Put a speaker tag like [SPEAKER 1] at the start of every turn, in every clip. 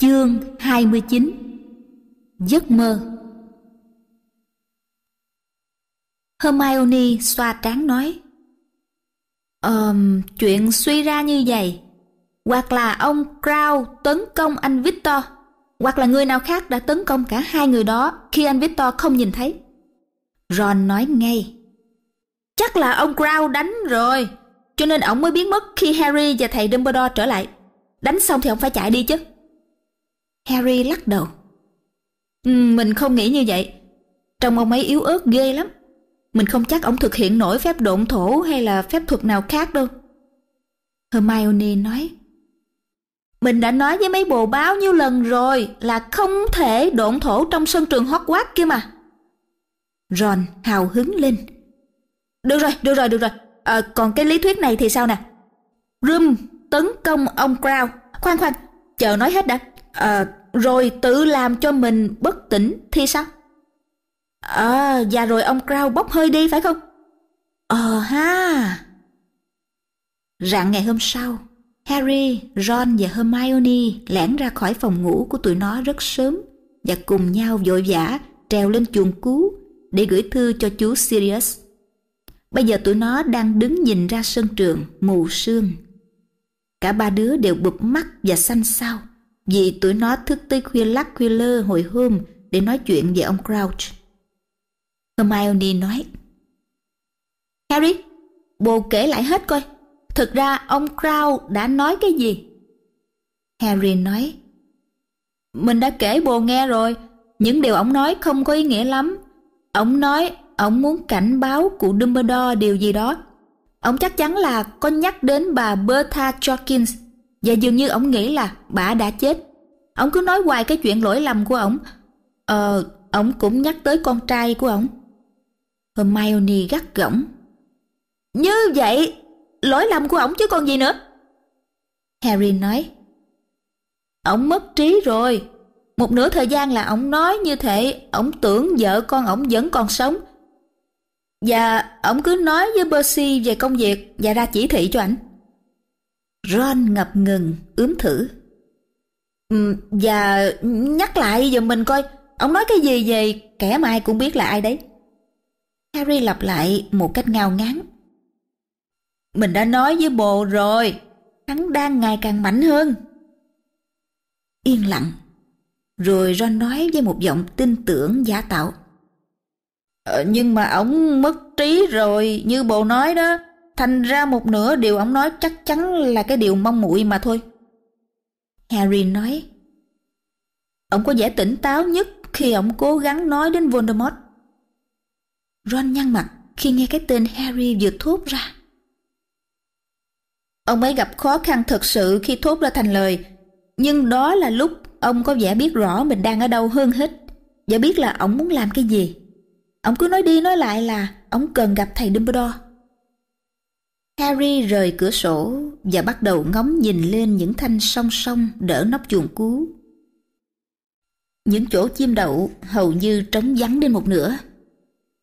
[SPEAKER 1] Chương 29 Giấc mơ Hermione xoa trán nói Ờm, um, chuyện suy ra như vậy Hoặc là ông Crow tấn công anh Victor Hoặc là người nào khác đã tấn công cả hai người đó Khi anh Victor không nhìn thấy Ron nói ngay Chắc là ông Crow đánh rồi Cho nên ông mới biến mất khi Harry và thầy Dumbledore trở lại Đánh xong thì ông phải chạy đi chứ Harry lắc đầu. Ừ, mình không nghĩ như vậy. Trông ông ấy yếu ớt ghê lắm. Mình không chắc ông thực hiện nổi phép độn thổ hay là phép thuật nào khác đâu. Hermione nói. Mình đã nói với mấy bồ báo nhiêu lần rồi là không thể độn thổ trong sân trường Hogwarts kia mà. Ron hào hứng lên. Được rồi, được rồi, được rồi. À, còn cái lý thuyết này thì sao nè? Room tấn công ông Crow. Khoan khoan, chờ nói hết đã. À, rồi tự làm cho mình bất tỉnh thì sao? Ờ, và dạ rồi ông Crow bốc hơi đi phải không? Ờ ha. Rạng ngày hôm sau, Harry, Ron và Hermione lẻn ra khỏi phòng ngủ của tụi nó rất sớm và cùng nhau vội vã trèo lên chuồng cú để gửi thư cho chú Sirius. Bây giờ tụi nó đang đứng nhìn ra sân trường mù sương. Cả ba đứa đều bụp mắt và xanh xao vì tụi nó thức tới khuya lắc khuya lơ hồi hôm để nói chuyện về ông Crouch. Hermione nói, Harry, bồ kể lại hết coi, thực ra ông Crouch đã nói cái gì? Harry nói, Mình đã kể bồ nghe rồi, những điều ông nói không có ý nghĩa lắm. Ông nói ông muốn cảnh báo cụ Dumbledore điều gì đó. Ông chắc chắn là có nhắc đến bà Bertha Jorkins và dường như ông nghĩ là bà đã chết. ông cứ nói hoài cái chuyện lỗi lầm của ông. Ờ, ổng cũng nhắc tới con trai của ông. Hermione gắt gỏng. Như vậy, lỗi lầm của ông chứ còn gì nữa. Harry nói. ông mất trí rồi. Một nửa thời gian là ông nói như thế. ông tưởng vợ con ông vẫn còn sống. Và ông cứ nói với Percy về công việc và ra chỉ thị cho ảnh. Ron ngập ngừng, ướm thử. Ừ, và nhắc lại giùm mình coi, ông nói cái gì về kẻ mai cũng biết là ai đấy. Harry lặp lại một cách ngao ngán. Mình đã nói với bồ rồi, hắn đang ngày càng mạnh hơn. Yên lặng, rồi Ron nói với một giọng tin tưởng giả tạo. Ờ, nhưng mà ổng mất trí rồi, như bồ nói đó, Thành ra một nửa điều ông nói chắc chắn là cái điều mong muội mà thôi. Harry nói. Ông có vẻ tỉnh táo nhất khi ông cố gắng nói đến Voldemort. Ron nhăn mặt khi nghe cái tên Harry vừa thốt ra. Ông ấy gặp khó khăn thật sự khi thốt ra thành lời, nhưng đó là lúc ông có vẻ biết rõ mình đang ở đâu hơn hết và biết là ông muốn làm cái gì. Ông cứ nói đi nói lại là ông cần gặp thầy Dumbledore. Harry rời cửa sổ và bắt đầu ngóng nhìn lên những thanh song song đỡ nóc chuồng cú. Những chỗ chim đậu hầu như trống vắng đến một nửa.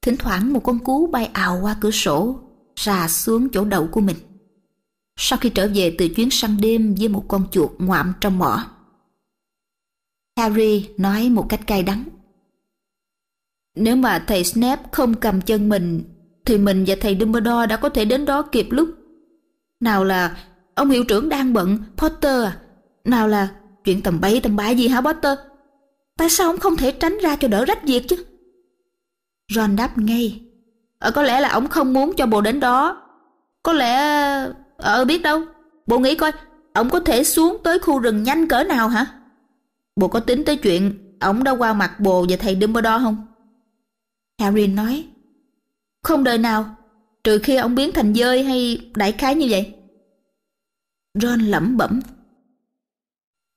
[SPEAKER 1] Thỉnh thoảng một con cú bay ào qua cửa sổ, rà xuống chỗ đậu của mình. Sau khi trở về từ chuyến săn đêm với một con chuột ngoạm trong mỏ. Harry nói một cách cay đắng. Nếu mà thầy Snape không cầm chân mình thì mình và thầy Dumbledore đã có thể đến đó kịp lúc. Nào là ông hiệu trưởng đang bận, Potter à? Nào là chuyện tầm bấy tầm bãi gì hả Potter? Tại sao ông không thể tránh ra cho đỡ rách việc chứ? Ron đáp ngay. Ờ, có lẽ là ông không muốn cho bộ đến đó. Có lẽ... Ờ biết đâu. bộ nghĩ coi, ông có thể xuống tới khu rừng nhanh cỡ nào hả? bộ có tính tới chuyện ông đã qua mặt bồ và thầy Dumbledore không? Harry nói. Không đời nào, trừ khi ông biến thành dơi hay đại khái như vậy. Ron lẩm bẩm.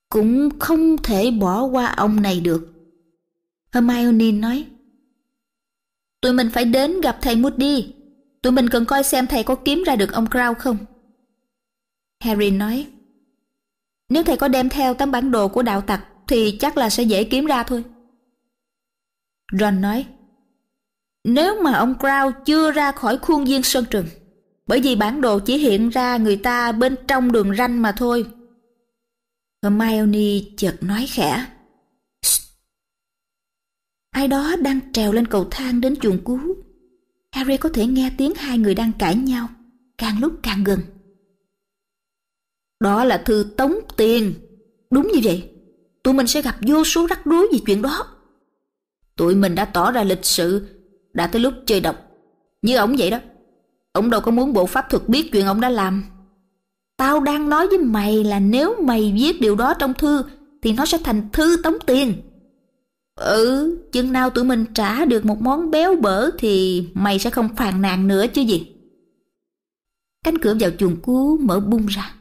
[SPEAKER 1] Cũng không thể bỏ qua ông này được. Hermione nói. Tụi mình phải đến gặp thầy Moody. Tụi mình cần coi xem thầy có kiếm ra được ông Crow không. Harry nói. Nếu thầy có đem theo tấm bản đồ của đạo tặc thì chắc là sẽ dễ kiếm ra thôi. Ron nói. Nếu mà ông Crow chưa ra khỏi khuôn viên sân trường, bởi vì bản đồ chỉ hiện ra người ta bên trong đường ranh mà thôi. Hermione chợt nói khẽ. Ai đó đang trèo lên cầu thang đến chuồng cú. Harry có thể nghe tiếng hai người đang cãi nhau, càng lúc càng gần. Đó là thư tống tiền. Đúng như vậy, tụi mình sẽ gặp vô số rắc rối vì chuyện đó. Tụi mình đã tỏ ra lịch sự đã tới lúc chơi độc. Như ổng vậy đó. Ổng đâu có muốn bộ pháp thuật biết chuyện ổng đã làm. Tao đang nói với mày là nếu mày viết điều đó trong thư thì nó sẽ thành thư tống tiền. Ừ, chừng nào tụi mình trả được một món béo bở thì mày sẽ không phàn nàn nữa chứ gì. Cánh cửa vào chuồng cú mở bung ra.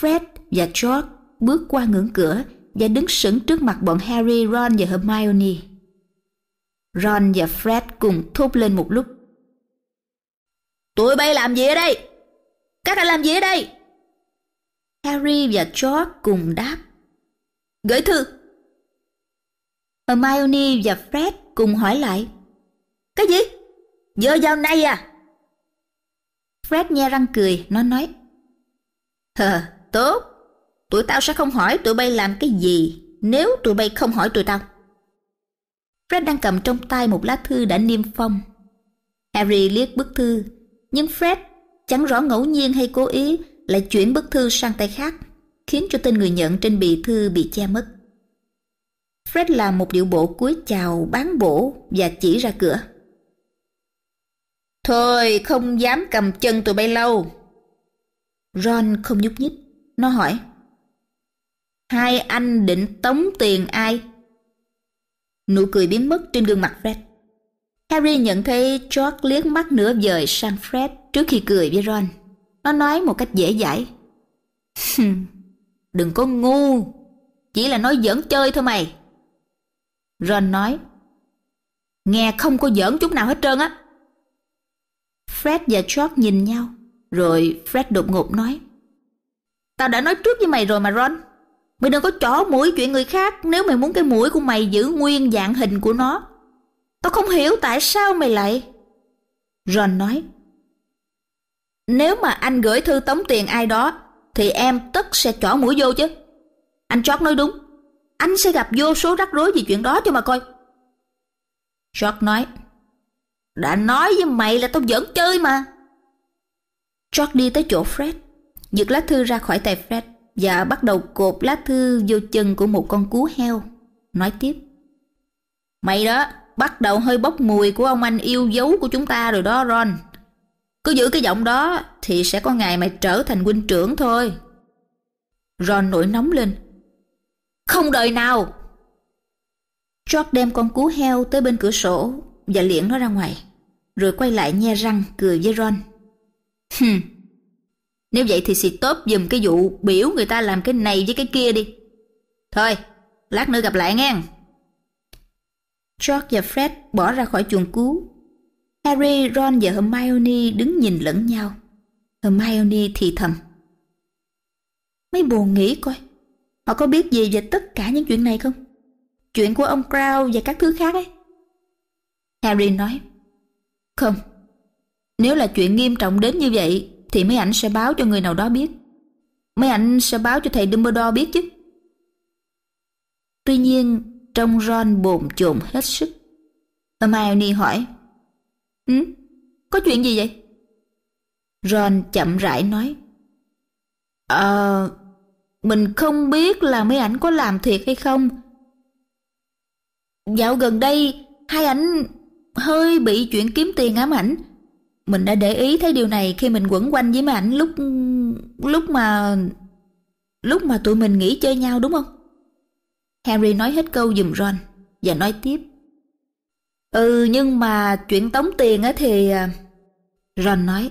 [SPEAKER 1] Fred và George bước qua ngưỡng cửa và đứng sững trước mặt bọn Harry, Ron và Hermione. Ron và Fred cùng thốt lên một lúc. Tụi bay làm gì ở đây? Các anh làm gì ở đây? Harry và George cùng đáp. Gửi thư. Hermione và Fred cùng hỏi lại. Cái gì? Giờ giao nay à? Fred nhe răng cười, nó nói. Hờ, tốt. Tụi tao sẽ không hỏi tụi bay làm cái gì nếu tụi bay không hỏi tụi tao. Fred đang cầm trong tay một lá thư đã niêm phong. Harry liếc bức thư, nhưng Fred chẳng rõ ngẫu nhiên hay cố ý lại chuyển bức thư sang tay khác, khiến cho tên người nhận trên bì thư bị che mất. Fred làm một điệu bộ cúi chào bán bổ và chỉ ra cửa. Thôi không dám cầm chân tụi bay lâu. Ron không nhúc nhích, nó hỏi. Hai anh định tống tiền ai? nụ cười biến mất trên gương mặt Fred. Harry nhận thấy George liếc mắt nửa vời sang Fred trước khi cười với Ron. Nó nói một cách dễ dãi. Đừng có ngu, chỉ là nói giỡn chơi thôi mày. Ron nói, nghe không có giỡn chút nào hết trơn á. Fred và George nhìn nhau, rồi Fred đột ngột nói, Tao đã nói trước với mày rồi mà Ron. Mày đừng có trỏ mũi chuyện người khác nếu mày muốn cái mũi của mày giữ nguyên dạng hình của nó. Tao không hiểu tại sao mày lại... Ron nói. Nếu mà anh gửi thư tống tiền ai đó thì em tất sẽ chỏ mũi vô chứ. Anh George nói đúng. Anh sẽ gặp vô số rắc rối vì chuyện đó cho mà coi. George nói. Đã nói với mày là tao giỡn chơi mà. George đi tới chỗ Fred, giật lá thư ra khỏi tay Fred và bắt đầu cột lá thư vô chân của một con cú heo. Nói tiếp. Mày đó, bắt đầu hơi bốc mùi của ông anh yêu dấu của chúng ta rồi đó Ron. Cứ giữ cái giọng đó thì sẽ có ngày mày trở thành huynh trưởng thôi. Ron nổi nóng lên. Không đời nào! George đem con cú heo tới bên cửa sổ và liệng nó ra ngoài, rồi quay lại nhe răng cười với Ron. Hừm! Nếu vậy thì xịt tốt dùm cái vụ biểu người ta làm cái này với cái kia đi. Thôi, lát nữa gặp lại nghe. George và Fred bỏ ra khỏi chuồng cú. Harry, Ron và Hermione đứng nhìn lẫn nhau. Hermione thì thầm. Mấy buồn nghĩ coi, họ có biết gì về tất cả những chuyện này không? Chuyện của ông Crow và các thứ khác ấy. Harry nói, không, nếu là chuyện nghiêm trọng đến như vậy thì mấy ảnh sẽ báo cho người nào đó biết. Mấy ảnh sẽ báo cho thầy Dumbledore biết chứ. Tuy nhiên, trong Ron bồn chồn hết sức. Hermione hỏi, Ừ, có chuyện gì vậy? Ron chậm rãi nói, Ờ, mình không biết là mấy ảnh có làm thiệt hay không. Dạo gần đây, hai ảnh hơi bị chuyện kiếm tiền ám ảnh mình đã để ý thấy điều này khi mình quẩn quanh với mấy ảnh lúc lúc mà lúc mà tụi mình nghỉ chơi nhau đúng không? Harry nói hết câu dùm Ron và nói tiếp. Ừ nhưng mà chuyện tống tiền á thì à, Ron nói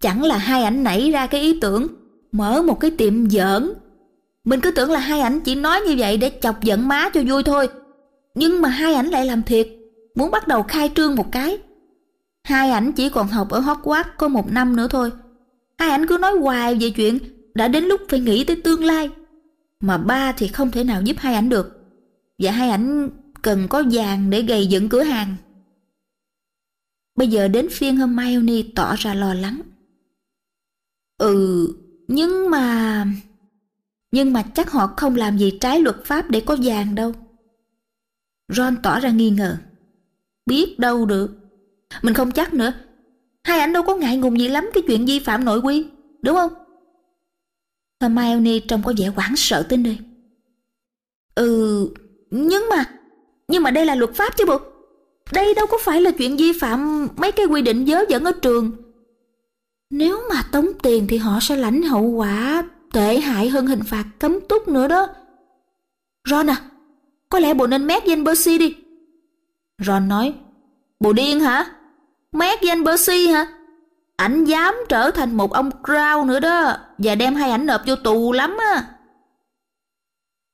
[SPEAKER 1] Chẳng là hai ảnh nảy ra cái ý tưởng Mở một cái tiệm giỡn Mình cứ tưởng là hai ảnh chỉ nói như vậy Để chọc giận má cho vui thôi Nhưng mà hai ảnh lại làm thiệt Muốn bắt đầu khai trương một cái Hai ảnh chỉ còn học ở Hogwarts có một năm nữa thôi. Hai ảnh cứ nói hoài về chuyện đã đến lúc phải nghĩ tới tương lai. Mà ba thì không thể nào giúp hai ảnh được. Và hai ảnh cần có vàng để gầy dựng cửa hàng. Bây giờ đến phiên Hermione tỏ ra lo lắng. Ừ, nhưng mà... Nhưng mà chắc họ không làm gì trái luật pháp để có vàng đâu. Ron tỏ ra nghi ngờ. Biết đâu được. Mình không chắc nữa. Hai ảnh đâu có ngại ngùng gì lắm cái chuyện vi phạm nội quy, đúng không? Hermione trông có vẻ hoảng sợ tới nơi. Ừ, nhưng mà, nhưng mà đây là luật pháp chứ bộ. Đây đâu có phải là chuyện vi phạm mấy cái quy định dớ dẫn ở trường. Nếu mà tống tiền thì họ sẽ lãnh hậu quả tệ hại hơn hình phạt cấm túc nữa đó. Ron à, có lẽ bộ nên mét danh Percy đi. Ron nói, bộ điên hả? Mét với anh Percy hả? Ảnh dám trở thành một ông Crow nữa đó Và đem hai ảnh nộp vô tù lắm á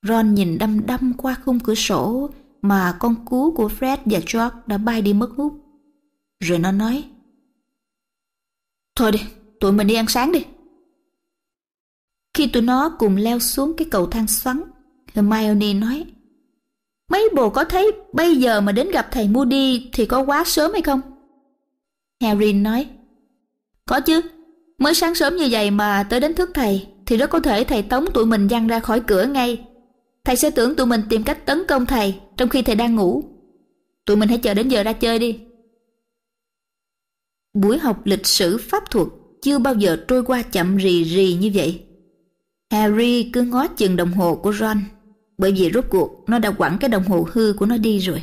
[SPEAKER 1] Ron nhìn đăm đăm qua khung cửa sổ Mà con cú của Fred và George đã bay đi mất hút Rồi nó nói Thôi đi, tụi mình đi ăn sáng đi Khi tụi nó cùng leo xuống cái cầu thang xoắn Hermione nói Mấy bồ có thấy bây giờ mà đến gặp thầy Moody thì có quá sớm hay không? Harry nói. Có chứ, mới sáng sớm như vậy mà tới đến thức thầy thì rất có thể thầy tống tụi mình văng ra khỏi cửa ngay. Thầy sẽ tưởng tụi mình tìm cách tấn công thầy trong khi thầy đang ngủ. Tụi mình hãy chờ đến giờ ra chơi đi. Buổi học lịch sử pháp thuật chưa bao giờ trôi qua chậm rì rì như vậy. Harry cứ ngó chừng đồng hồ của Ron bởi vì rốt cuộc nó đã quẳng cái đồng hồ hư của nó đi rồi.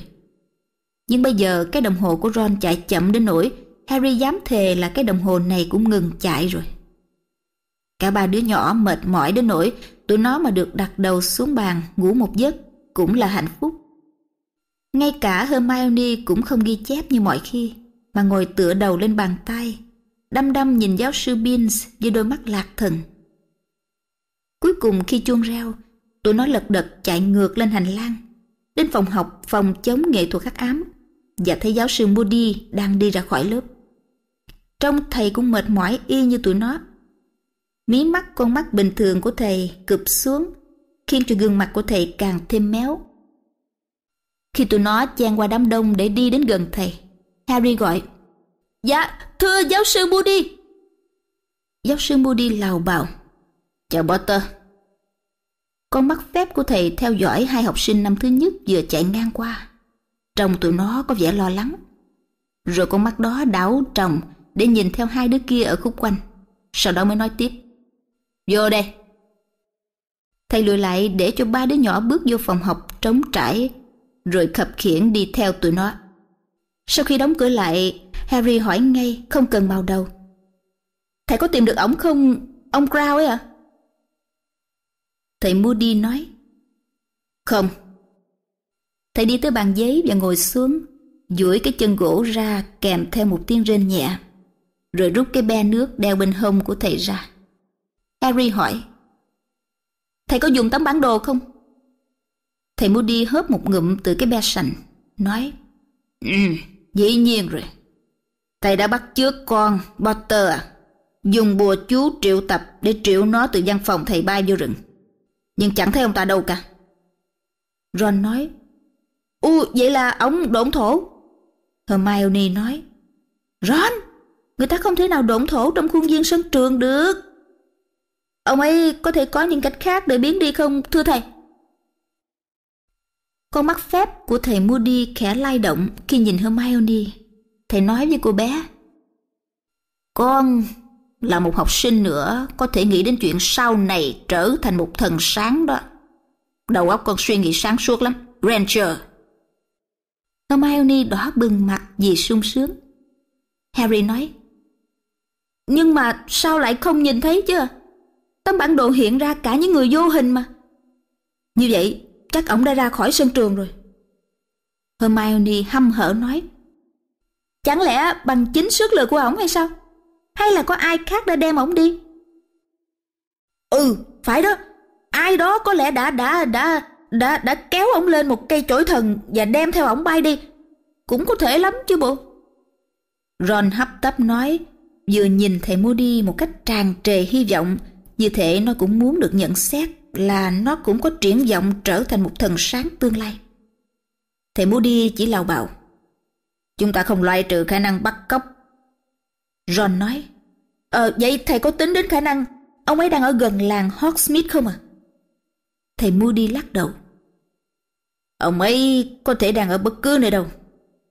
[SPEAKER 1] Nhưng bây giờ cái đồng hồ của Ron chạy chậm đến nỗi Harry dám thề là cái đồng hồ này cũng ngừng chạy rồi. Cả ba đứa nhỏ mệt mỏi đến nỗi tụi nó mà được đặt đầu xuống bàn ngủ một giấc cũng là hạnh phúc. Ngay cả Hermione cũng không ghi chép như mọi khi, mà ngồi tựa đầu lên bàn tay, đăm đăm nhìn giáo sư Beans với đôi mắt lạc thần. Cuối cùng khi chuông reo, tụi nó lật đật chạy ngược lên hành lang, đến phòng học phòng chống nghệ thuật khắc ám và thấy giáo sư Moody đang đi ra khỏi lớp. Trông thầy cũng mệt mỏi y như tụi nó. Mí mắt con mắt bình thường của thầy cụp xuống, khiến cho gương mặt của thầy càng thêm méo. Khi tụi nó chen qua đám đông để đi đến gần thầy, Harry gọi Dạ, thưa giáo sư Moody Giáo sư Moody lào bào Chào Potter Con mắt phép của thầy theo dõi hai học sinh năm thứ nhất vừa chạy ngang qua Trông tụi nó có vẻ lo lắng Rồi con mắt đó đảo tròng để nhìn theo hai đứa kia ở khúc quanh. Sau đó mới nói tiếp. Vô đây. Thầy lùi lại để cho ba đứa nhỏ bước vô phòng học trống trải rồi khập khiễng đi theo tụi nó. Sau khi đóng cửa lại, Harry hỏi ngay không cần màu đầu. Thầy có tìm được ổng không? Ông Crow ấy à? Thầy Moody nói. Không. Thầy đi tới bàn giấy và ngồi xuống, duỗi cái chân gỗ ra kèm theo một tiếng rên nhẹ rồi rút cái be nước đeo bên hông của thầy ra. Harry hỏi, Thầy có dùng tấm bản đồ không? Thầy Moody hớp một ngụm từ cái be sành, nói, Ừ, dĩ nhiên rồi. Thầy đã bắt trước con, Potter à. Dùng bùa chú triệu tập để triệu nó từ văn phòng thầy bay vô rừng. Nhưng chẳng thấy ông ta đâu cả. Ron nói, U, vậy là ông độn thổ. Hermione nói, Ron, Người ta không thể nào độn thổ trong khuôn viên sân trường được. Ông ấy có thể có những cách khác để biến đi không thưa thầy? Con mắt phép của thầy Moody khẽ lay động khi nhìn Hermione. Thầy nói với cô bé. Con là một học sinh nữa có thể nghĩ đến chuyện sau này trở thành một thần sáng đó. Đầu óc con suy nghĩ sáng suốt lắm, Granger. Hermione đỏ bừng mặt vì sung sướng. Harry nói, nhưng mà sao lại không nhìn thấy chứ? Tấm bản đồ hiện ra cả những người vô hình mà. Như vậy, chắc ổng đã ra khỏi sân trường rồi. Hermione hăm hở nói. Chẳng lẽ bằng chính sức lực của ổng hay sao? Hay là có ai khác đã đem ổng đi? Ừ, phải đó. Ai đó có lẽ đã đã đã đã đã kéo ổng lên một cây chổi thần và đem theo ổng bay đi. Cũng có thể lắm chứ bộ. Ron hấp tấp nói Vừa nhìn thầy Moody một cách tràn trề hy vọng, như thể nó cũng muốn được nhận xét là nó cũng có triển vọng trở thành một thần sáng tương lai. Thầy Moody chỉ lào bào. Chúng ta không loại trừ khả năng bắt cóc. Ron nói. Ờ, vậy thầy có tính đến khả năng ông ấy đang ở gần làng Hawksmith không à? Thầy Moody lắc đầu. Ông ấy có thể đang ở bất cứ nơi đâu.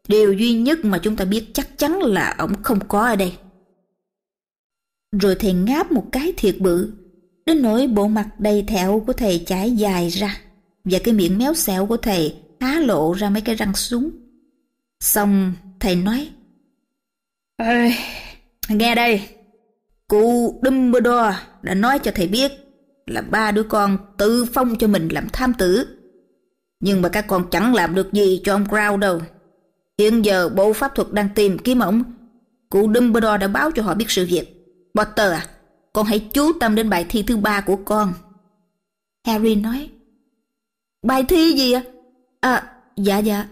[SPEAKER 1] Điều duy nhất mà chúng ta biết chắc chắn là ông không có ở đây rồi thầy ngáp một cái thiệt bự đến nỗi bộ mặt đầy thẹo của thầy chảy dài ra và cái miệng méo xẹo của thầy há lộ ra mấy cái răng súng xong thầy nói Ê, nghe đây cụ Dumbledore đã nói cho thầy biết là ba đứa con tự phong cho mình làm tham tử nhưng mà các con chẳng làm được gì cho ông Crow đâu hiện giờ bộ pháp thuật đang tìm kiếm ổng cụ Dumbledore đã báo cho họ biết sự việc Potter à, con hãy chú tâm đến bài thi thứ ba của con. Harry nói, Bài thi gì ạ? À? à, dạ dạ.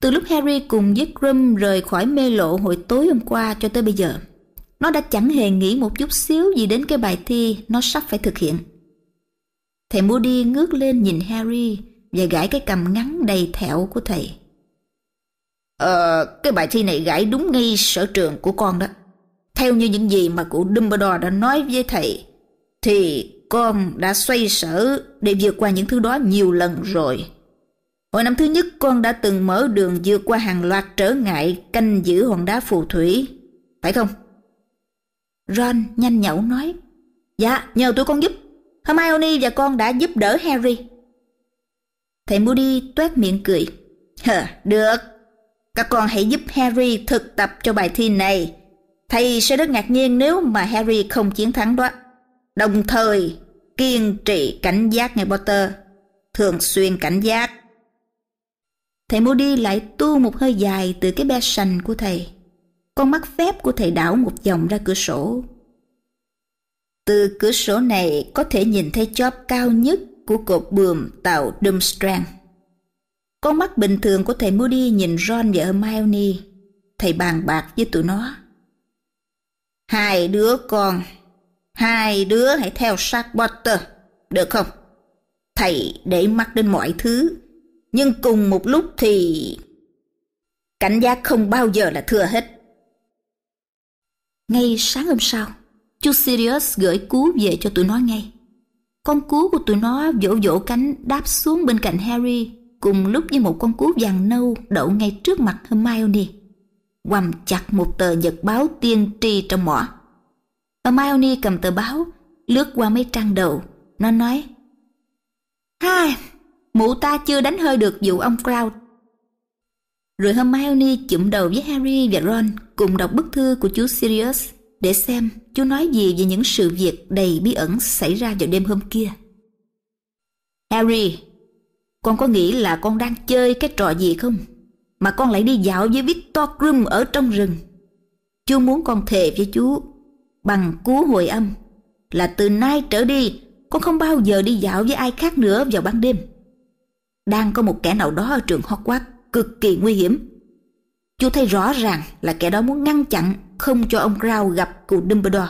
[SPEAKER 1] Từ lúc Harry cùng với Grum rời khỏi mê lộ hồi tối hôm qua cho tới bây giờ, nó đã chẳng hề nghĩ một chút xíu gì đến cái bài thi nó sắp phải thực hiện. Thầy Moody ngước lên nhìn Harry và gãi cái cầm ngắn đầy thẹo của thầy. Ờ, cái bài thi này gãi đúng ngay sở trường của con đó. Theo như những gì mà cụ Dumbledore đã nói với thầy, thì con đã xoay sở để vượt qua những thứ đó nhiều lần rồi. Hồi năm thứ nhất con đã từng mở đường vượt qua hàng loạt trở ngại canh giữ hòn đá phù thủy, phải không? Ron nhanh nhẩu nói, Dạ, nhờ tụi con giúp. Hermione và con đã giúp đỡ Harry. Thầy Moody toét miệng cười. Hờ, được. Các con hãy giúp Harry thực tập cho bài thi này thầy sẽ rất ngạc nhiên nếu mà Harry không chiến thắng đó. Đồng thời, kiên trì cảnh giác ngài Potter, thường xuyên cảnh giác. Thầy Moody lại tu một hơi dài từ cái be sành của thầy. Con mắt phép của thầy đảo một vòng ra cửa sổ. Từ cửa sổ này có thể nhìn thấy chóp cao nhất của cột buồm tàu Dumstrang Con mắt bình thường của thầy Moody nhìn Ron và Hermione. Thầy bàn bạc với tụi nó Hai đứa con, hai đứa hãy theo sát Potter, được không? Thầy để mắt đến mọi thứ, nhưng cùng một lúc thì... Cảnh giác không bao giờ là thừa hết. Ngay sáng hôm sau, chú Sirius gửi cú về cho tụi nó ngay. Con cú của tụi nó vỗ vỗ cánh đáp xuống bên cạnh Harry cùng lúc với một con cú vàng nâu đậu ngay trước mặt Hermione quầm chặt một tờ nhật báo tiên tri trong mỏ. Hermione cầm tờ báo, lướt qua mấy trang đầu, nó nói Hai, mụ ta chưa đánh hơi được vụ ông Crouch. Rồi Hermione chụm đầu với Harry và Ron cùng đọc bức thư của chú Sirius để xem chú nói gì về những sự việc đầy bí ẩn xảy ra vào đêm hôm kia. Harry, con có nghĩ là con đang chơi cái trò gì không? mà con lại đi dạo với Victor Krum ở trong rừng. Chú muốn con thề với chú bằng cú hồi âm là từ nay trở đi con không bao giờ đi dạo với ai khác nữa vào ban đêm. Đang có một kẻ nào đó ở trường Hogwarts cực kỳ nguy hiểm. Chú thấy rõ ràng là kẻ đó muốn ngăn chặn không cho ông Crow gặp cụ Dumbledore.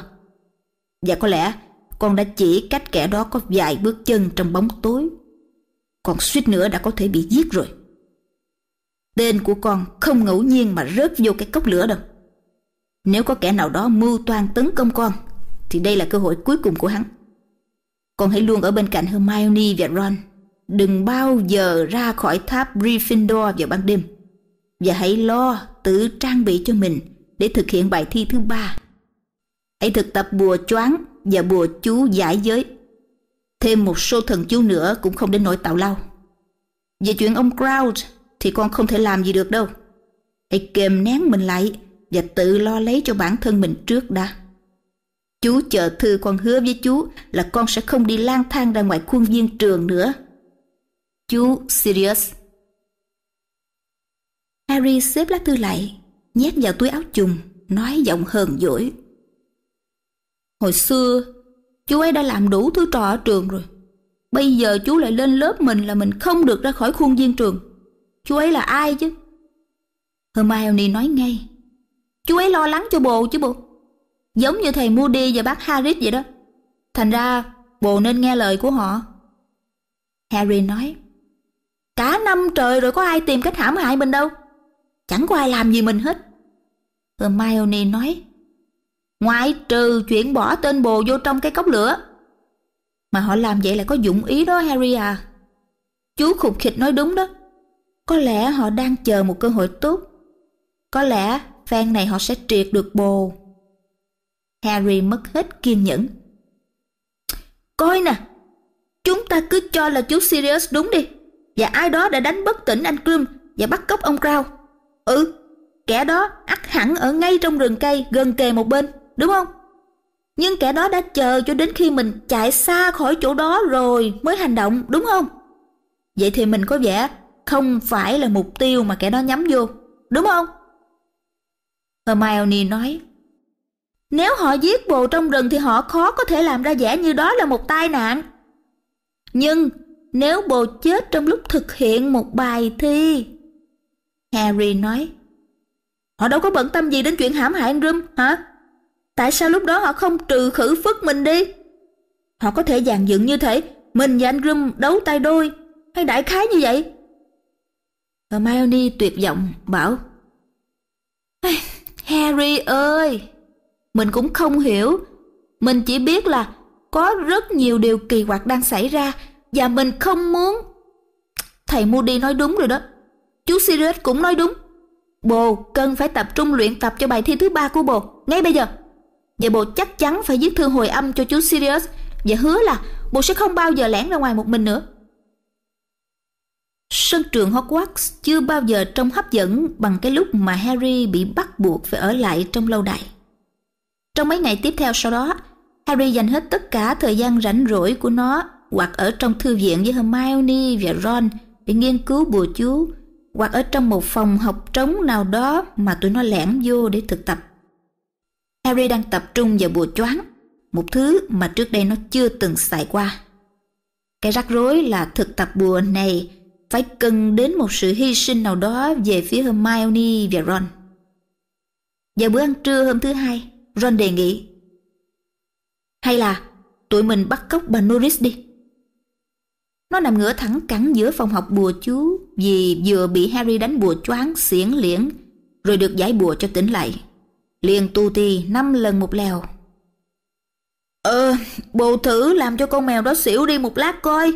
[SPEAKER 1] Và có lẽ con đã chỉ cách kẻ đó có vài bước chân trong bóng tối. Còn suýt nữa đã có thể bị giết rồi. Tên của con không ngẫu nhiên mà rớt vô cái cốc lửa đâu. Nếu có kẻ nào đó mưu toan tấn công con, thì đây là cơ hội cuối cùng của hắn. Con hãy luôn ở bên cạnh Hermione và Ron. Đừng bao giờ ra khỏi tháp Gryffindor vào ban đêm. Và hãy lo tự trang bị cho mình để thực hiện bài thi thứ ba. Hãy thực tập bùa choáng và bùa chú giải giới. Thêm một số thần chú nữa cũng không đến nỗi tạo lao. Về chuyện ông Crouch thì con không thể làm gì được đâu. Hãy kềm nén mình lại và tự lo lấy cho bản thân mình trước đã. Chú chờ thư con hứa với chú là con sẽ không đi lang thang ra ngoài khuôn viên trường nữa. Chú Sirius Harry xếp lá thư lại, nhét vào túi áo chùng, nói giọng hờn dỗi. Hồi xưa, chú ấy đã làm đủ thứ trò ở trường rồi. Bây giờ chú lại lên lớp mình là mình không được ra khỏi khuôn viên trường. Chú ấy là ai chứ? Hermione nói ngay. Chú ấy lo lắng cho bồ chứ bồ, Giống như thầy Moody và bác Harris vậy đó. Thành ra bồ nên nghe lời của họ. Harry nói. Cả năm trời rồi có ai tìm cách hãm hại mình đâu. Chẳng có ai làm gì mình hết. Hermione nói. Ngoại trừ chuyện bỏ tên bồ vô trong cái cốc lửa. Mà họ làm vậy là có dụng ý đó Harry à. Chú khục khịch nói đúng đó. Có lẽ họ đang chờ một cơ hội tốt. Có lẽ phen này họ sẽ triệt được bồ. Harry mất hết kiên nhẫn. Coi nè, chúng ta cứ cho là chú Sirius đúng đi. Và ai đó đã đánh bất tỉnh anh Crum và bắt cóc ông Crow. Ừ, kẻ đó ắt hẳn ở ngay trong rừng cây gần kề một bên, đúng không? Nhưng kẻ đó đã chờ cho đến khi mình chạy xa khỏi chỗ đó rồi mới hành động, đúng không? Vậy thì mình có vẻ không phải là mục tiêu mà kẻ đó nhắm vô, đúng không? Hermione nói, nếu họ giết bồ trong rừng thì họ khó có thể làm ra vẻ như đó là một tai nạn. Nhưng nếu bồ chết trong lúc thực hiện một bài thi... Harry nói, họ đâu có bận tâm gì đến chuyện hãm hại Grum hả? Tại sao lúc đó họ không trừ khử phức mình đi? Họ có thể dàn dựng như thế, mình và anh Grum đấu tay đôi, hay đại khái như vậy? Hermione tuyệt vọng bảo Harry ơi Mình cũng không hiểu Mình chỉ biết là có rất nhiều điều kỳ quặc đang xảy ra và mình không muốn Thầy Moody nói đúng rồi đó Chú Sirius cũng nói đúng Bồ cần phải tập trung luyện tập cho bài thi thứ ba của bồ ngay bây giờ Và bồ chắc chắn phải viết thư hồi âm cho chú Sirius Và hứa là bồ sẽ không bao giờ lẻn ra ngoài một mình nữa Sân trường Hogwarts chưa bao giờ trông hấp dẫn bằng cái lúc mà Harry bị bắt buộc phải ở lại trong lâu đài. Trong mấy ngày tiếp theo sau đó, Harry dành hết tất cả thời gian rảnh rỗi của nó hoặc ở trong thư viện với Hermione và Ron để nghiên cứu bùa chú hoặc ở trong một phòng học trống nào đó mà tụi nó lẻn vô để thực tập. Harry đang tập trung vào bùa choáng, một thứ mà trước đây nó chưa từng xài qua. Cái rắc rối là thực tập bùa này phải cần đến một sự hy sinh nào đó về phía Hermione và Ron. Vào bữa ăn trưa hôm thứ hai, Ron đề nghị Hay là tụi mình bắt cóc bà Norris đi. Nó nằm ngửa thẳng cẳng giữa phòng học bùa chú vì vừa bị Harry đánh bùa choáng xiển liễn rồi được giải bùa cho tỉnh lại. Liền tu ti năm lần một lèo. Ờ, bồ thử làm cho con mèo đó xỉu đi một lát coi.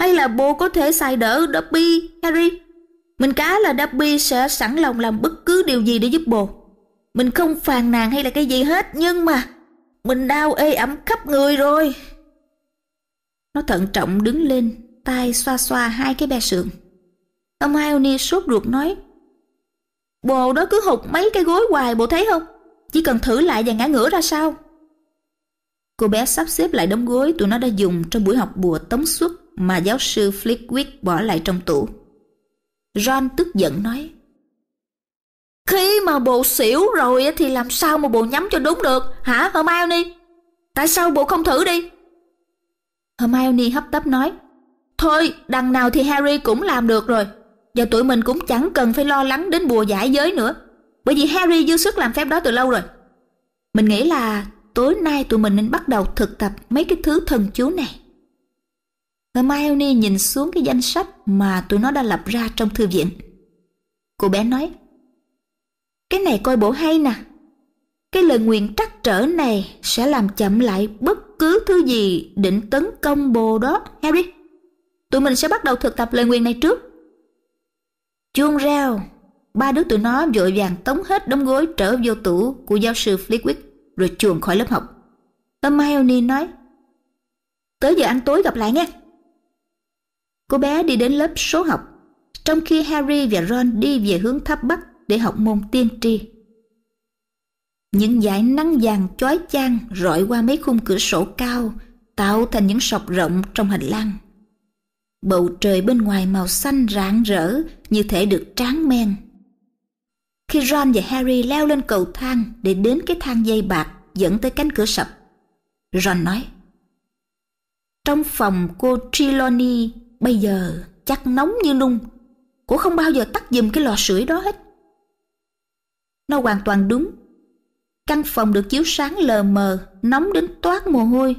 [SPEAKER 1] Hay là bố có thể xài đỡ Dobby, Harry? Mình cá là Dobby sẽ sẵn lòng làm bất cứ điều gì để giúp bố Mình không phàn nàn hay là cái gì hết, nhưng mà mình đau ê ẩm khắp người rồi. Nó thận trọng đứng lên, tay xoa xoa hai cái be sườn. Ông Ione sốt ruột nói, Bồ đó cứ hụt mấy cái gối hoài bộ thấy không? Chỉ cần thử lại và ngã ngửa ra sao? Cô bé sắp xếp lại đống gối tụi nó đã dùng trong buổi học bùa tống suốt mà giáo sư Flickwick bỏ lại trong tủ. Ron tức giận nói, Khi mà bộ xỉu rồi thì làm sao mà bộ nhắm cho đúng được, hả Hermione? Tại sao bộ không thử đi? Hermione hấp tấp nói, Thôi, đằng nào thì Harry cũng làm được rồi, và tụi mình cũng chẳng cần phải lo lắng đến bùa giải giới nữa, bởi vì Harry dư sức làm phép đó từ lâu rồi. Mình nghĩ là tối nay tụi mình nên bắt đầu thực tập mấy cái thứ thần chú này. Hermione nhìn xuống cái danh sách mà tụi nó đã lập ra trong thư viện. Cô bé nói, Cái này coi bộ hay nè. Cái lời nguyện trắc trở này sẽ làm chậm lại bất cứ thứ gì định tấn công bồ đó, Harry. Tụi mình sẽ bắt đầu thực tập lời nguyện này trước. Chuông reo, ba đứa tụi nó vội vàng tống hết đống gối trở vô tủ của giáo sư Flickwick rồi chuồn khỏi lớp học. Hermione nói, Tới giờ ăn tối gặp lại nghe. Cô bé đi đến lớp số học, trong khi Harry và Ron đi về hướng tháp Bắc để học môn tiên tri. Những dải nắng vàng chói chang rọi qua mấy khung cửa sổ cao, tạo thành những sọc rộng trong hành lang. Bầu trời bên ngoài màu xanh rạng rỡ như thể được tráng men. Khi Ron và Harry leo lên cầu thang để đến cái thang dây bạc dẫn tới cánh cửa sập, Ron nói Trong phòng cô Trelawney Bây giờ chắc nóng như nung, cô không bao giờ tắt dùm cái lò sưởi đó hết. Nó hoàn toàn đúng. Căn phòng được chiếu sáng lờ mờ, nóng đến toát mồ hôi.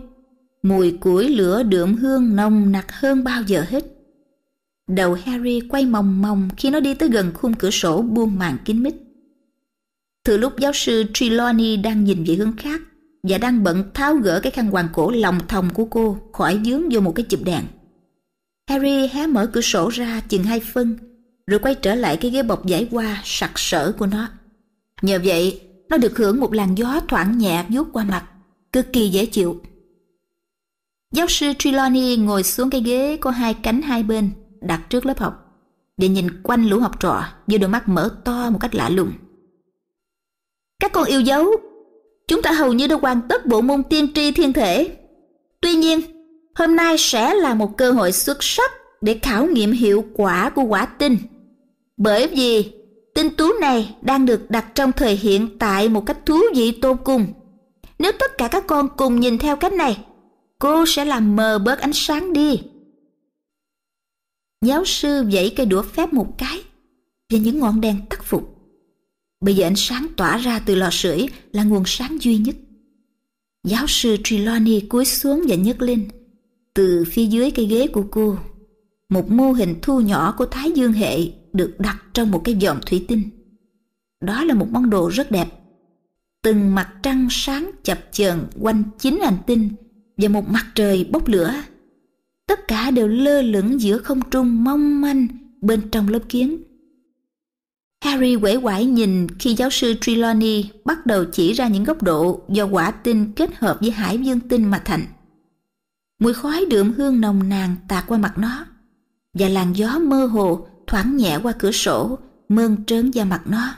[SPEAKER 1] Mùi củi lửa đượm hương nồng nặc hơn bao giờ hết. Đầu Harry quay mòng mòng khi nó đi tới gần khung cửa sổ buông màn kín mít. thử lúc giáo sư Trelawney đang nhìn về hướng khác và đang bận tháo gỡ cái khăn hoàng cổ lòng thòng của cô khỏi dướng vô một cái chụp đèn. Harry hé mở cửa sổ ra chừng hai phân, rồi quay trở lại cái ghế bọc giải hoa sặc sỡ của nó. Nhờ vậy, nó được hưởng một làn gió thoảng nhẹ vuốt qua mặt, cực kỳ dễ chịu. Giáo sư Trelawney ngồi xuống cái ghế có hai cánh hai bên đặt trước lớp học và nhìn quanh lũ học trò với đôi mắt mở to một cách lạ lùng. Các con yêu dấu, chúng ta hầu như đã hoàn tất bộ môn tiên tri thiên thể. Tuy nhiên, hôm nay sẽ là một cơ hội xuất sắc để khảo nghiệm hiệu quả của quả tinh. Bởi vì tinh tú này đang được đặt trong thời hiện tại một cách thú vị tôn cùng. Nếu tất cả các con cùng nhìn theo cách này, cô sẽ làm mờ bớt ánh sáng đi. Giáo sư vẫy cây đũa phép một cái và những ngọn đèn tắt phục. Bây giờ ánh sáng tỏa ra từ lò sưởi là nguồn sáng duy nhất. Giáo sư Trelawney cúi xuống và nhấc lên từ phía dưới cái ghế của cô, một mô hình thu nhỏ của Thái Dương hệ được đặt trong một cái giòm thủy tinh. Đó là một món đồ rất đẹp. Từng mặt trăng sáng chập chờn quanh chín hành tinh và một mặt trời bốc lửa. Tất cả đều lơ lửng giữa không trung mong manh bên trong lớp kiến. Harry quể quải nhìn khi giáo sư Trelawney bắt đầu chỉ ra những góc độ do quả tinh kết hợp với hải dương tinh mà thành mùi khói đượm hương nồng nàn tạt qua mặt nó và làn gió mơ hồ thoảng nhẹ qua cửa sổ mơn trớn da mặt nó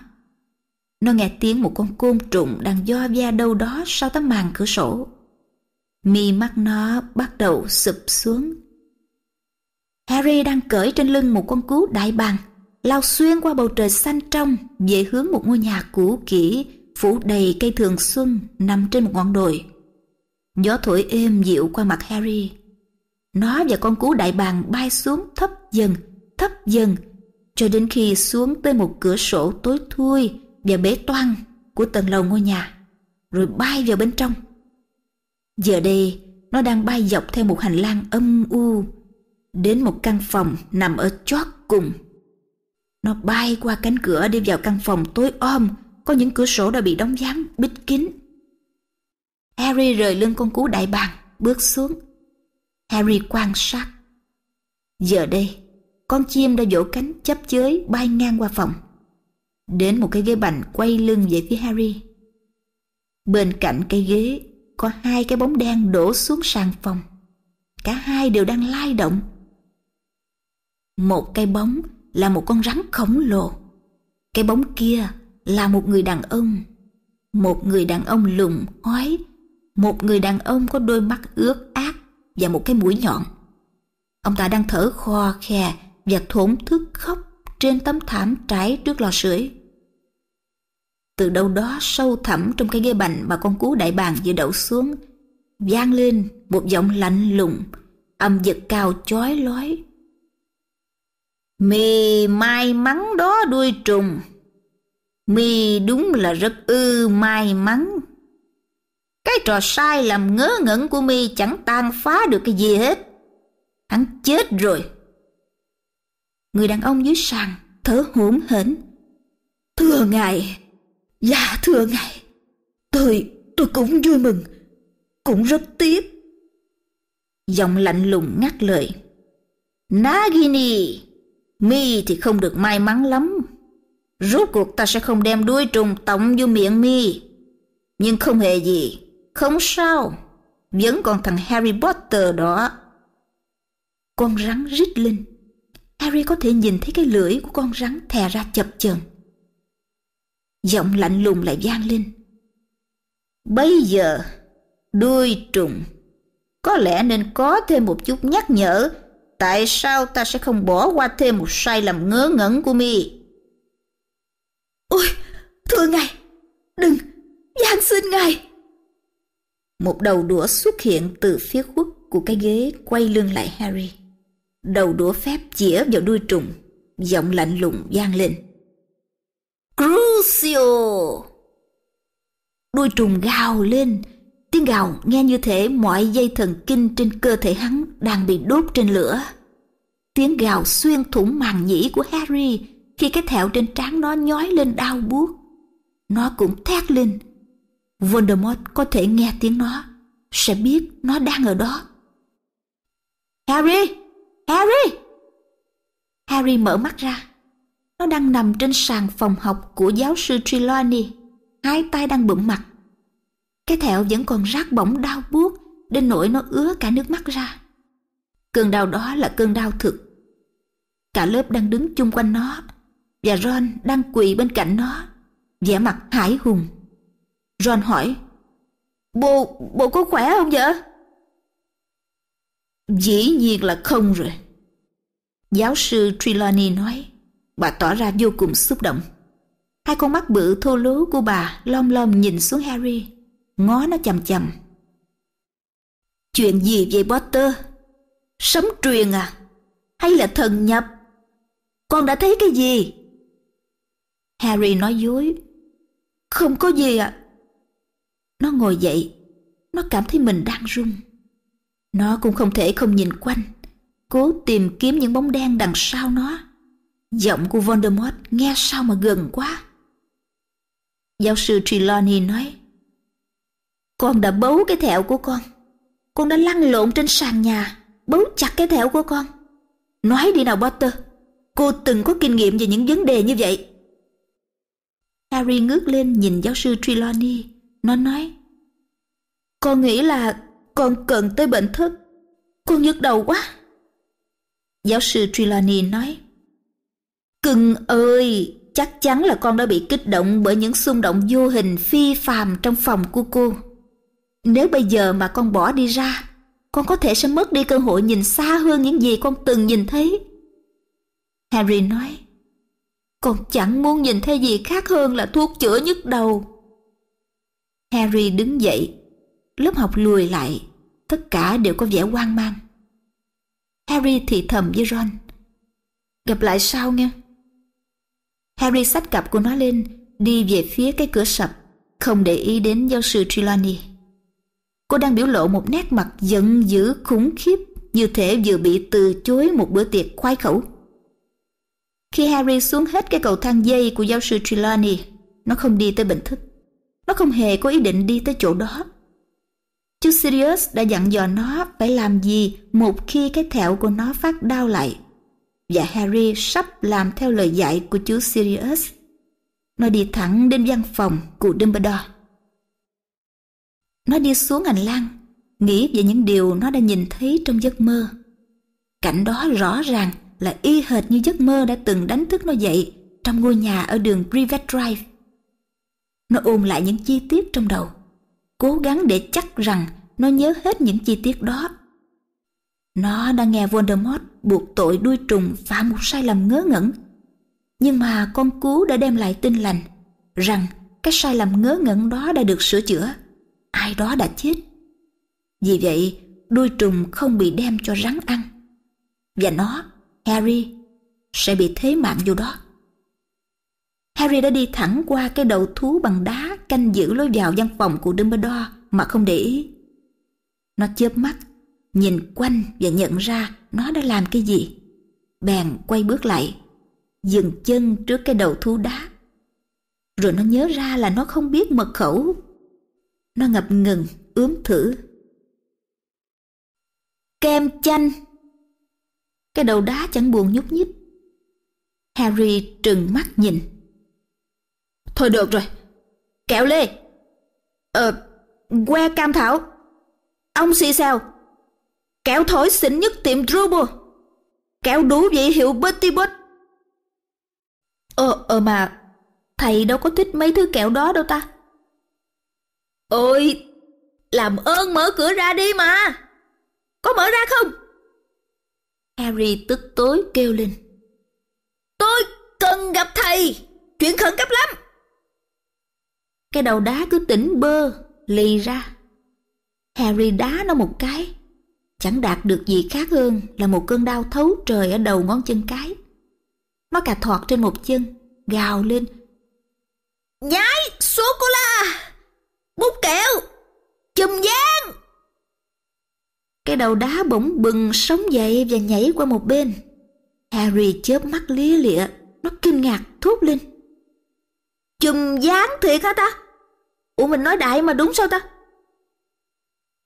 [SPEAKER 1] nó nghe tiếng một con côn trùng đang do da đâu đó sau tấm màn cửa sổ mi mắt nó bắt đầu sụp xuống harry đang cởi trên lưng một con cú đại bàng lao xuyên qua bầu trời xanh trong về hướng một ngôi nhà cũ kỹ phủ đầy cây thường xuân nằm trên một ngọn đồi Gió thổi êm dịu qua mặt Harry. Nó và con cú đại bàng bay xuống thấp dần, thấp dần, cho đến khi xuống tới một cửa sổ tối thui và bế toang của tầng lầu ngôi nhà, rồi bay vào bên trong. Giờ đây, nó đang bay dọc theo một hành lang âm u, đến một căn phòng nằm ở chót cùng. Nó bay qua cánh cửa đi vào căn phòng tối om, có những cửa sổ đã bị đóng dán, bít kín Harry rời lưng con cú đại bàng, bước xuống. Harry quan sát. Giờ đây, con chim đã vỗ cánh chấp chới bay ngang qua phòng. Đến một cái ghế bành quay lưng về phía Harry. Bên cạnh cái ghế có hai cái bóng đen đổ xuống sàn phòng. Cả hai đều đang lai động. Một cái bóng là một con rắn khổng lồ. Cái bóng kia là một người đàn ông. Một người đàn ông lùng hói một người đàn ông có đôi mắt ướt át và một cái mũi nhọn. Ông ta đang thở kho khe và thốn, thức khóc trên tấm thảm trái trước lò sưởi. Từ đâu đó sâu thẳm trong cái ghế bành mà con cú đại bàng vừa đậu xuống, vang lên một giọng lạnh lùng, âm giật cao chói lói. Mì may mắn đó đuôi trùng, mì đúng là rất ư may mắn. Cái trò sai làm ngớ ngẩn của mi chẳng tan phá được cái gì hết. Hắn chết rồi. Người đàn ông dưới sàn thở hổn hển. Thưa ngài, dạ thưa ngài, tôi, tôi cũng vui mừng, cũng rất tiếc. Giọng lạnh lùng ngắt lời. Nagini, mi thì không được may mắn lắm. Rốt cuộc ta sẽ không đem đuôi trùng tổng vô miệng mi. Nhưng không hề gì, không sao, vẫn còn thằng Harry Potter đó. Con rắn rít lên. Harry có thể nhìn thấy cái lưỡi của con rắn thè ra chập chờn. Giọng lạnh lùng lại vang lên. Bây giờ, đuôi trùng, có lẽ nên có thêm một chút nhắc nhở tại sao ta sẽ không bỏ qua thêm một sai lầm ngớ ngẩn của mi. Ôi, thưa ngài, đừng, van xin ngài. Một đầu đũa xuất hiện từ phía khuất của cái ghế quay lưng lại Harry. Đầu đũa phép chĩa vào đuôi trùng, giọng lạnh lùng vang lên. Crucio! Đuôi trùng gào lên, tiếng gào nghe như thể mọi dây thần kinh trên cơ thể hắn đang bị đốt trên lửa. Tiếng gào xuyên thủng màng nhĩ của Harry khi cái thẹo trên trán nó nhói lên đau buốt. Nó cũng thét lên, Voldemort có thể nghe tiếng nó, sẽ biết nó đang ở đó. Harry! Harry! Harry mở mắt ra. Nó đang nằm trên sàn phòng học của giáo sư Trelawney, hai tay đang bụm mặt. Cái thẹo vẫn còn rát bỏng đau buốt đến nỗi nó ứa cả nước mắt ra. Cơn đau đó là cơn đau thực. Cả lớp đang đứng chung quanh nó và Ron đang quỳ bên cạnh nó, vẻ mặt hải hùng. Ron hỏi. Bố, bố có khỏe không vậy? Dĩ nhiên là không rồi. Giáo sư Trelawney nói. Bà tỏ ra vô cùng xúc động. Hai con mắt bự thô lố của bà lom lom nhìn xuống Harry, ngó nó chầm chầm. Chuyện gì vậy Potter? Sấm truyền à? Hay là thần nhập? Con đã thấy cái gì? Harry nói dối. Không có gì ạ, à, nó ngồi dậy, nó cảm thấy mình đang run, Nó cũng không thể không nhìn quanh, cố tìm kiếm những bóng đen đằng sau nó. Giọng của Voldemort nghe sao mà gần quá. Giáo sư Trelawney nói, Con đã bấu cái thẹo của con. Con đã lăn lộn trên sàn nhà, bấu chặt cái thẹo của con. Nói đi nào Potter, cô từng có kinh nghiệm về những vấn đề như vậy. Harry ngước lên nhìn giáo sư Trelawney nó nói Con nghĩ là con cần tới bệnh thức Con nhức đầu quá Giáo sư Trelawney nói Cưng ơi Chắc chắn là con đã bị kích động Bởi những xung động vô hình phi phàm Trong phòng của cô Nếu bây giờ mà con bỏ đi ra Con có thể sẽ mất đi cơ hội Nhìn xa hơn những gì con từng nhìn thấy Harry nói Con chẳng muốn nhìn thấy gì khác hơn là thuốc chữa nhức đầu Harry đứng dậy. Lớp học lùi lại, tất cả đều có vẻ hoang mang. Harry thì thầm với Ron. Gặp lại sau nghe. Harry xách cặp của nó lên, đi về phía cái cửa sập, không để ý đến giáo sư Trelawney. Cô đang biểu lộ một nét mặt giận dữ khủng khiếp, như thể vừa bị từ chối một bữa tiệc khoái khẩu. Khi Harry xuống hết cái cầu thang dây của giáo sư Trelawney, nó không đi tới bệnh thức. Nó không hề có ý định đi tới chỗ đó. Chú Sirius đã dặn dò nó phải làm gì một khi cái thẹo của nó phát đau lại. Và Harry sắp làm theo lời dạy của chú Sirius. Nó đi thẳng đến văn phòng của Dumbledore. Nó đi xuống hành lang, nghĩ về những điều nó đã nhìn thấy trong giấc mơ. Cảnh đó rõ ràng là y hệt như giấc mơ đã từng đánh thức nó dậy trong ngôi nhà ở đường Privet Drive. Nó ôm lại những chi tiết trong đầu, cố gắng để chắc rằng nó nhớ hết những chi tiết đó. Nó đã nghe Voldemort buộc tội đuôi trùng phạm một sai lầm ngớ ngẩn. Nhưng mà con cú đã đem lại tin lành rằng cái sai lầm ngớ ngẩn đó đã được sửa chữa. Ai đó đã chết. Vì vậy, đuôi trùng không bị đem cho rắn ăn. Và nó, Harry, sẽ bị thế mạng vô đó. Harry đã đi thẳng qua cái đầu thú bằng đá canh giữ lối vào văn phòng của Dumbledore mà không để ý. Nó chớp mắt, nhìn quanh và nhận ra nó đã làm cái gì. Bèn quay bước lại, dừng chân trước cái đầu thú đá. Rồi nó nhớ ra là nó không biết mật khẩu. Nó ngập ngừng, ướm thử. Kem chanh! Cái đầu đá chẳng buồn nhúc nhích. Harry trừng mắt nhìn Thôi được rồi. Kẹo lê. Ờ, que cam thảo. Ông si sao? Kẹo thổi xịn nhất tiệm trouble Kẹo đủ vị hiệu Betty Bot. Ờ, ờ mà, thầy đâu có thích mấy thứ kẹo đó đâu ta. Ôi, làm ơn mở cửa ra đi mà. Có mở ra không? Harry tức tối kêu lên. Tôi cần gặp thầy, chuyện khẩn cấp lắm. Cái đầu đá cứ tỉnh bơ, lì ra. Harry đá nó một cái, chẳng đạt được gì khác hơn là một cơn đau thấu trời ở đầu ngón chân cái. Nó cà thọt trên một chân, gào lên. Nhái, sô-cô-la, bún kẹo, chùm giang. Cái đầu đá bỗng bừng sống dậy và nhảy qua một bên. Harry chớp mắt lía lịa, nó kinh ngạc thốt lên. Chùm dáng thiệt hả ta? Ủa mình nói đại mà đúng sao ta?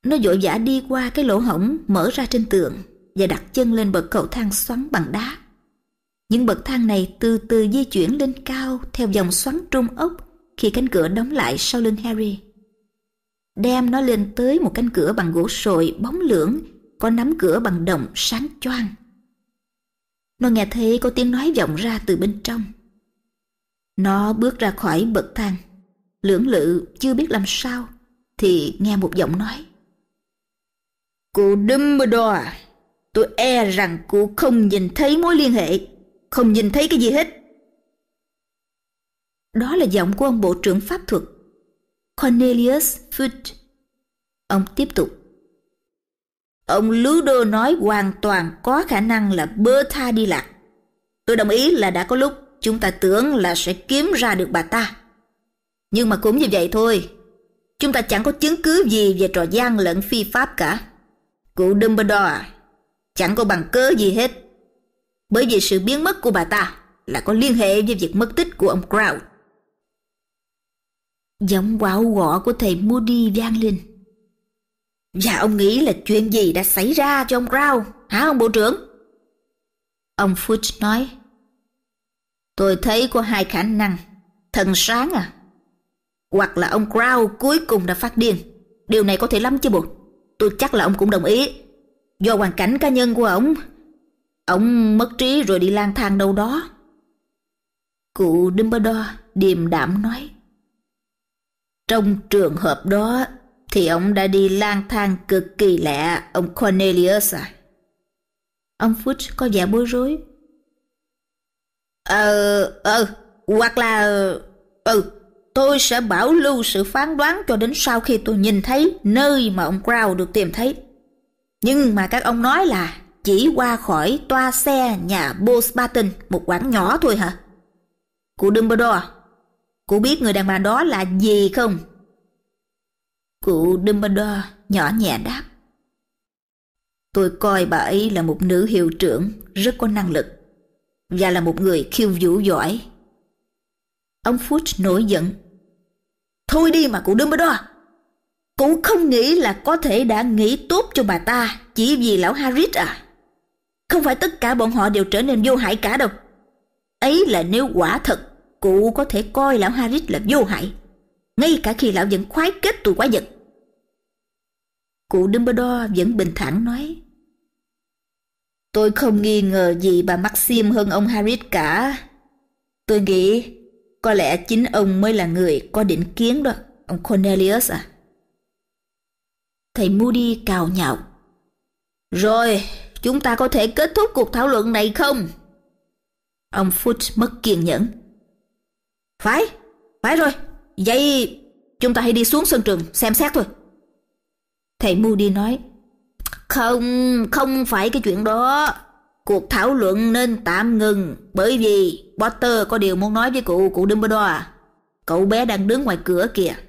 [SPEAKER 1] Nó vội vã đi qua cái lỗ hổng mở ra trên tường và đặt chân lên bậc cầu thang xoắn bằng đá. Những bậc thang này từ từ di chuyển lên cao theo dòng xoắn trung ốc khi cánh cửa đóng lại sau lưng Harry. Đem nó lên tới một cánh cửa bằng gỗ sồi bóng lưỡng có nắm cửa bằng đồng sáng choang. Nó nghe thấy có tiếng nói vọng ra từ bên trong. Nó bước ra khỏi bậc thang lưỡng lự chưa biết làm sao thì nghe một giọng nói Cụ Dumbledore, tôi e rằng cụ không nhìn thấy mối liên hệ, không nhìn thấy cái gì hết. Đó là giọng của ông bộ trưởng pháp thuật, Cornelius Fudge. Ông tiếp tục. Ông Ludo nói hoàn toàn có khả năng là bơ tha đi lạc. Tôi đồng ý là đã có lúc chúng ta tưởng là sẽ kiếm ra được bà ta. Nhưng mà cũng như vậy thôi. Chúng ta chẳng có chứng cứ gì về trò gian lẫn phi pháp cả. Cụ Dumbledore à, chẳng có bằng cớ gì hết. Bởi vì sự biến mất của bà ta là có liên hệ với việc mất tích của ông crow Giọng quạo gõ của thầy Moody vang lên. Và ông nghĩ là chuyện gì đã xảy ra cho ông crow hả ông bộ trưởng? Ông Fudge nói. Tôi thấy có hai khả năng. Thần sáng à, hoặc là ông Crow cuối cùng đã phát điên. Điều này có thể lắm chứ bộ. Tôi chắc là ông cũng đồng ý. Do hoàn cảnh cá nhân của ông, ông mất trí rồi đi lang thang đâu đó. Cụ Dumbledore điềm đạm nói. Trong trường hợp đó thì ông đã đi lang thang cực kỳ lạ, ông Cornelius à. Ông Fudge có vẻ bối rối. Ờ, ờ, hoặc là... ờ ừ. Tôi sẽ bảo lưu sự phán đoán cho đến sau khi tôi nhìn thấy nơi mà ông Crow được tìm thấy. Nhưng mà các ông nói là chỉ qua khỏi toa xe nhà Bosbatin một quãng nhỏ thôi hả? Cụ Dumbledore, cụ biết người đàn bà đó là gì không? Cụ Dumbledore nhỏ nhẹ đáp. Tôi coi bà ấy là một nữ hiệu trưởng rất có năng lực và là một người khiêu vũ giỏi. Ông Foote nổi giận Thôi đi mà cụ Dumbledore. cụ không nghĩ là có thể đã nghĩ tốt cho bà ta chỉ vì lão Harris à. Không phải tất cả bọn họ đều trở nên vô hại cả đâu. Ấy là nếu quả thật cụ có thể coi lão Harris là vô hại. Ngay cả khi lão vẫn khoái kết tụi quá vật. Cụ Dumbledore vẫn bình thản nói. Tôi không nghi ngờ gì bà Maxim hơn ông Harris cả. Tôi nghĩ có lẽ chính ông mới là người có định kiến đó, ông Cornelius à. Thầy Moody cào nhạo. Rồi, chúng ta có thể kết thúc cuộc thảo luận này không? Ông Foote mất kiên nhẫn. Phải, phải rồi. Vậy chúng ta hãy đi xuống sân trường xem xét thôi. Thầy Moody nói. Không, không phải cái chuyện đó. Cuộc thảo luận nên tạm ngừng bởi vì Potter có điều muốn nói với cụ, cụ Dumbledore à. Cậu bé đang đứng ngoài cửa kìa.